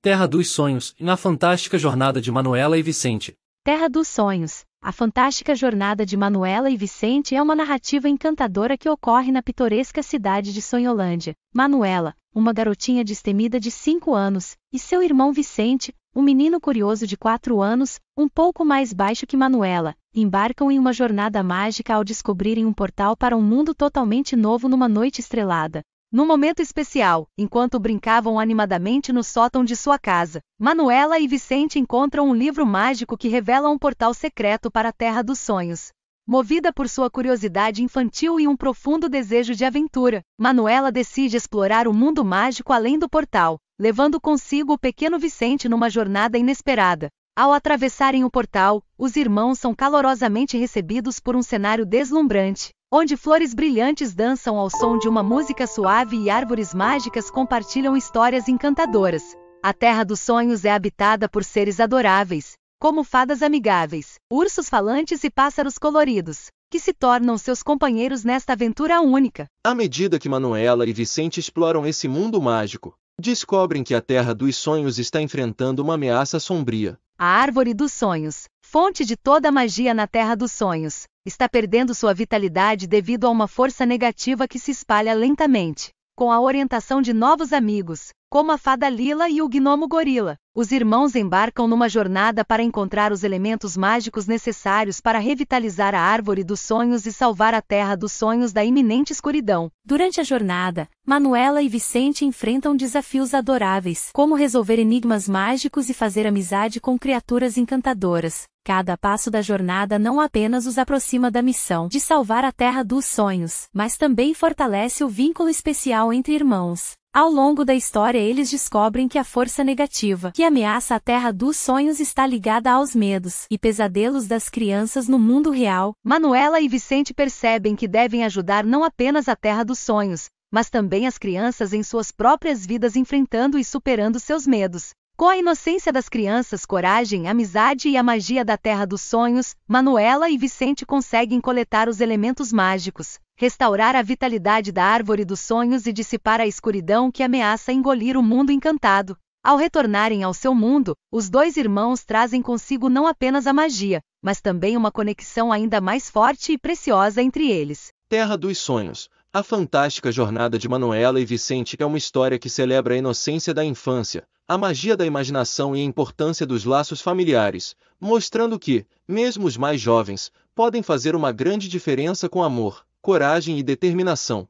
Terra dos Sonhos, na fantástica jornada de Manuela e Vicente. Terra dos Sonhos, a fantástica jornada de Manuela e Vicente é uma narrativa encantadora que ocorre na pitoresca cidade de Sonholândia. Manuela, uma garotinha destemida de 5 anos, e seu irmão Vicente, um menino curioso de 4 anos, um pouco mais baixo que Manuela, embarcam em uma jornada mágica ao descobrirem um portal para um mundo totalmente novo numa noite estrelada. Num momento especial, enquanto brincavam animadamente no sótão de sua casa, Manuela e Vicente encontram um livro mágico que revela um portal secreto para a Terra dos Sonhos. Movida por sua curiosidade infantil e um profundo desejo de aventura, Manuela decide explorar o mundo mágico além do portal, levando consigo o pequeno Vicente numa jornada inesperada. Ao atravessarem o portal, os irmãos são calorosamente recebidos por um cenário deslumbrante onde flores brilhantes dançam ao som de uma música suave e árvores mágicas compartilham histórias encantadoras. A terra dos sonhos é habitada por seres adoráveis, como fadas amigáveis, ursos falantes e pássaros coloridos, que se tornam seus companheiros nesta aventura única. À medida que Manuela e Vicente exploram esse mundo mágico, descobrem que a terra dos sonhos está enfrentando uma ameaça sombria. A árvore dos sonhos, fonte de toda a magia na terra dos sonhos, está perdendo sua vitalidade devido a uma força negativa que se espalha lentamente com a orientação de novos amigos, como a fada Lila e o gnomo Gorila. Os irmãos embarcam numa jornada para encontrar os elementos mágicos necessários para revitalizar a árvore dos sonhos e salvar a terra dos sonhos da iminente escuridão. Durante a jornada, Manuela e Vicente enfrentam desafios adoráveis, como resolver enigmas mágicos e fazer amizade com criaturas encantadoras cada passo da jornada não apenas os aproxima da missão de salvar a terra dos sonhos, mas também fortalece o vínculo especial entre irmãos. Ao longo da história eles descobrem que a força negativa que ameaça a terra dos sonhos está ligada aos medos e pesadelos das crianças no mundo real. Manuela e Vicente percebem que devem ajudar não apenas a terra dos sonhos, mas também as crianças em suas próprias vidas enfrentando e superando seus medos. Com a inocência das crianças, coragem, amizade e a magia da Terra dos Sonhos, Manuela e Vicente conseguem coletar os elementos mágicos, restaurar a vitalidade da Árvore dos Sonhos e dissipar a escuridão que ameaça engolir o mundo encantado. Ao retornarem ao seu mundo, os dois irmãos trazem consigo não apenas a magia, mas também uma conexão ainda mais forte e preciosa entre eles. Terra dos Sonhos a fantástica jornada de Manuela e Vicente é uma história que celebra a inocência da infância, a magia da imaginação e a importância dos laços familiares, mostrando que, mesmo os mais jovens, podem fazer uma grande diferença com amor, coragem e determinação.